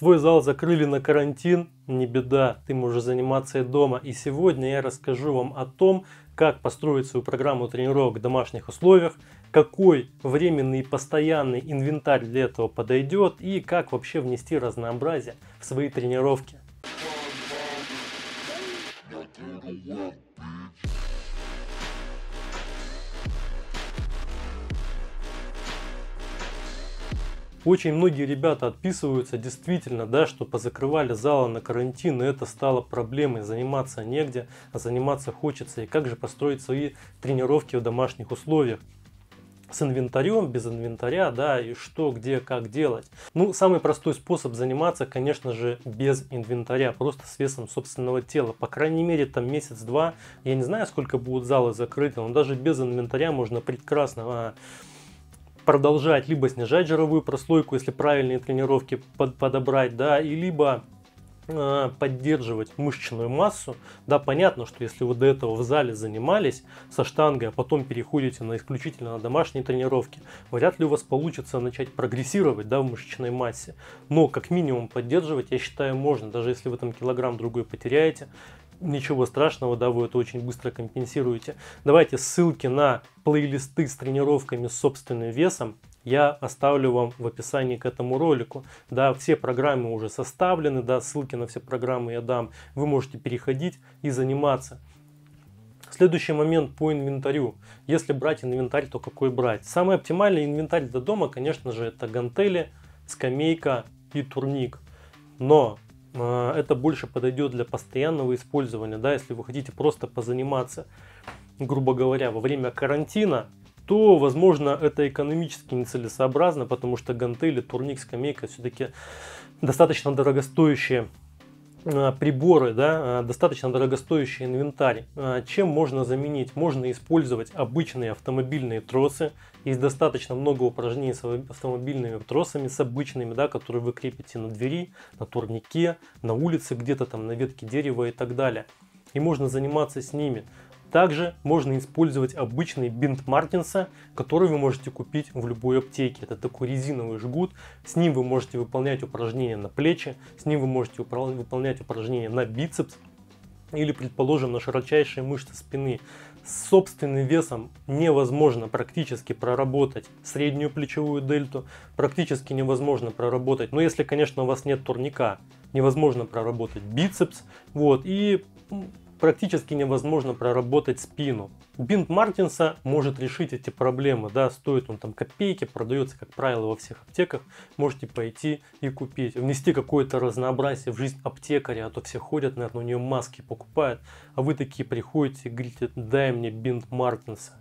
Твой зал закрыли на карантин? Не беда, ты можешь заниматься и дома. И сегодня я расскажу вам о том, как построить свою программу тренировок в домашних условиях, какой временный и постоянный инвентарь для этого подойдет и как вообще внести разнообразие в свои тренировки. Очень многие ребята отписываются действительно, да, что позакрывали залы на карантин, и это стало проблемой. Заниматься негде, а заниматься хочется. И как же построить свои тренировки в домашних условиях? с инвентарем, без инвентаря, да, и что, где, как делать. Ну, самый простой способ заниматься, конечно же, без инвентаря, просто с весом собственного тела. По крайней мере, там месяц-два, я не знаю, сколько будут залы закрыты, но даже без инвентаря можно прекрасно а, продолжать либо снижать жировую прослойку, если правильные тренировки под, подобрать, да, и либо э, поддерживать мышечную массу. Да, понятно, что если вы до этого в зале занимались со штангой, а потом переходите на исключительно на домашние тренировки, вряд ли у вас получится начать прогрессировать да, в мышечной массе. Но как минимум поддерживать, я считаю, можно, даже если вы там килограмм другой потеряете, ничего страшного, да, вы это очень быстро компенсируете. Давайте ссылки на плейлисты с тренировками с собственным весом я оставлю вам в описании к этому ролику. Да, все программы уже составлены, да, ссылки на все программы я дам. Вы можете переходить и заниматься. Следующий момент по инвентарю. Если брать инвентарь, то какой брать? Самый оптимальный инвентарь для дома, конечно же, это гантели, скамейка и турник. Но а, это больше подойдет для постоянного использования, да, если вы хотите просто позаниматься, грубо говоря, во время карантина, то, возможно, это экономически нецелесообразно, потому что гантели, турник, скамейка все-таки достаточно дорогостоящие Э, приборы, да, э, достаточно дорогостоящий инвентарь. Э, чем можно заменить? Можно использовать обычные автомобильные тросы. Есть достаточно много упражнений с автомобильными тросами, с обычными, да, которые вы крепите на двери, на турнике, на улице где-то там, на ветке дерева и так далее. И можно заниматься с ними. Также можно использовать обычный бинт Мартинса, который вы можете купить в любой аптеке. Это такой резиновый жгут, с ним вы можете выполнять упражнения на плечи, с ним вы можете выполнять упражнения на бицепс или, предположим, на широчайшие мышцы спины. С собственным весом невозможно практически проработать среднюю плечевую дельту, практически невозможно проработать, но ну, если, конечно, у вас нет турника, невозможно проработать бицепс, вот, и практически невозможно проработать спину. Бинт Мартинса может решить эти проблемы, да, стоит он там копейки, продается, как правило, во всех аптеках, можете пойти и купить, внести какое-то разнообразие в жизнь аптекаря, а то все ходят, наверное, у нее маски покупают, а вы такие приходите и говорите, дай мне бинт Мартинса.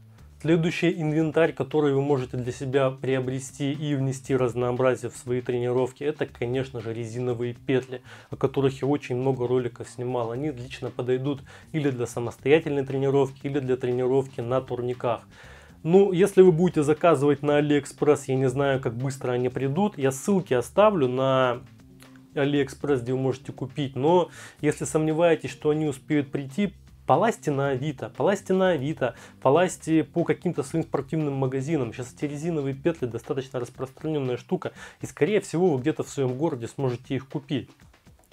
Следующий инвентарь, который вы можете для себя приобрести и внести разнообразие в свои тренировки, это, конечно же, резиновые петли, о которых я очень много роликов снимал. Они лично подойдут или для самостоятельной тренировки, или для тренировки на турниках. Ну, если вы будете заказывать на Алиэкспресс, я не знаю, как быстро они придут. Я ссылки оставлю на Алиэкспресс, где вы можете купить. Но если сомневаетесь, что они успеют прийти, Полазьте на Авито, полазьте на Авито, полазьте по каким-то своим спортивным магазинам. Сейчас эти резиновые петли достаточно распространенная штука, и скорее всего вы где-то в своем городе сможете их купить.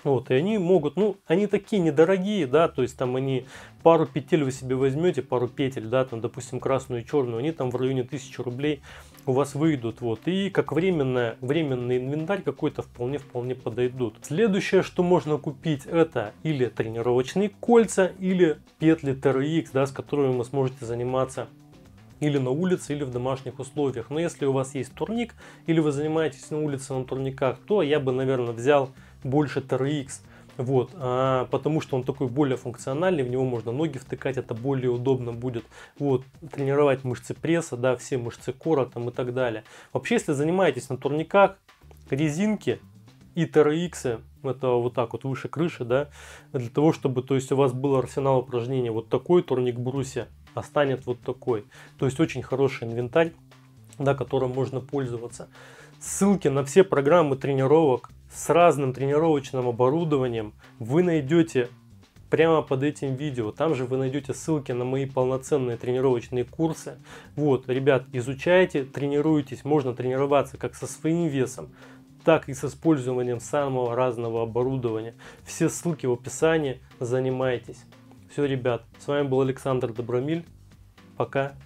Вот, и они могут, ну, они такие недорогие, да, то есть там они пару петель вы себе возьмете, пару петель, да, там, допустим, красную и черную, они там в районе 1000 рублей у вас выйдут, вот, и как временная, временный инвентарь какой-то вполне-вполне подойдут. Следующее, что можно купить, это или тренировочные кольца, или петли TRX, да, с которыми вы сможете заниматься или на улице, или в домашних условиях. Но если у вас есть турник, или вы занимаетесь на улице на турниках, то я бы, наверное, взял больше TRX. Вот, а, потому что он такой более функциональный, в него можно ноги втыкать, это более удобно будет. Вот, тренировать мышцы пресса, да, все мышцы кора там и так далее. Вообще, если занимаетесь на турниках, резинки и TRX, это вот так вот выше крыши, да, для того, чтобы, то есть у вас был арсенал упражнений, вот такой турник брусья, а станет вот такой. То есть очень хороший инвентарь, да, которым можно пользоваться. Ссылки на все программы тренировок с разным тренировочным оборудованием вы найдете прямо под этим видео. Там же вы найдете ссылки на мои полноценные тренировочные курсы. Вот, ребят, изучайте, тренируйтесь. Можно тренироваться как со своим весом, так и с использованием самого разного оборудования. Все ссылки в описании. Занимайтесь. Все, ребят, с вами был Александр Добромиль. Пока.